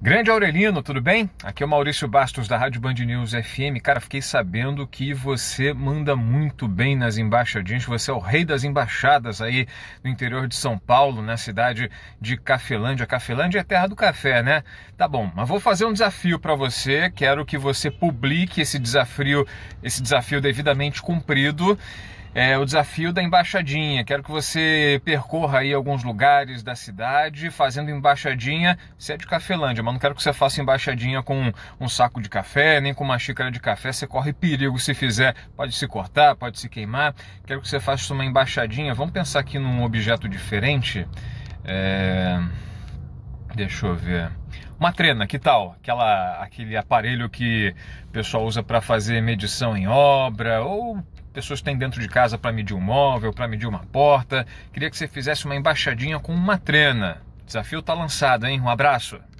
Grande Aurelino, tudo bem? Aqui é o Maurício Bastos da Rádio Band News FM. Cara, fiquei sabendo que você manda muito bem nas embaixadinhas, você é o rei das embaixadas aí no interior de São Paulo, na cidade de Cafelândia. Cafelândia é terra do café, né? Tá bom, mas vou fazer um desafio para você. Quero que você publique esse desafio, esse desafio devidamente cumprido é, o desafio da embaixadinha. Quero que você percorra aí alguns lugares da cidade fazendo embaixadinha. Se é de Cafelândia, mas não quero que você faça embaixadinha com um saco de café, nem com uma xícara de café. Você corre perigo se fizer. Pode se cortar, pode se queimar. Quero que você faça uma embaixadinha. Vamos pensar aqui num objeto diferente. É... Deixa eu ver. Uma trena, que tal? Aquela, aquele aparelho que o pessoal usa para fazer medição em obra ou pessoas têm dentro de casa para medir um móvel, para medir uma porta. Queria que você fizesse uma embaixadinha com uma trena. O desafio está lançado, hein? Um abraço!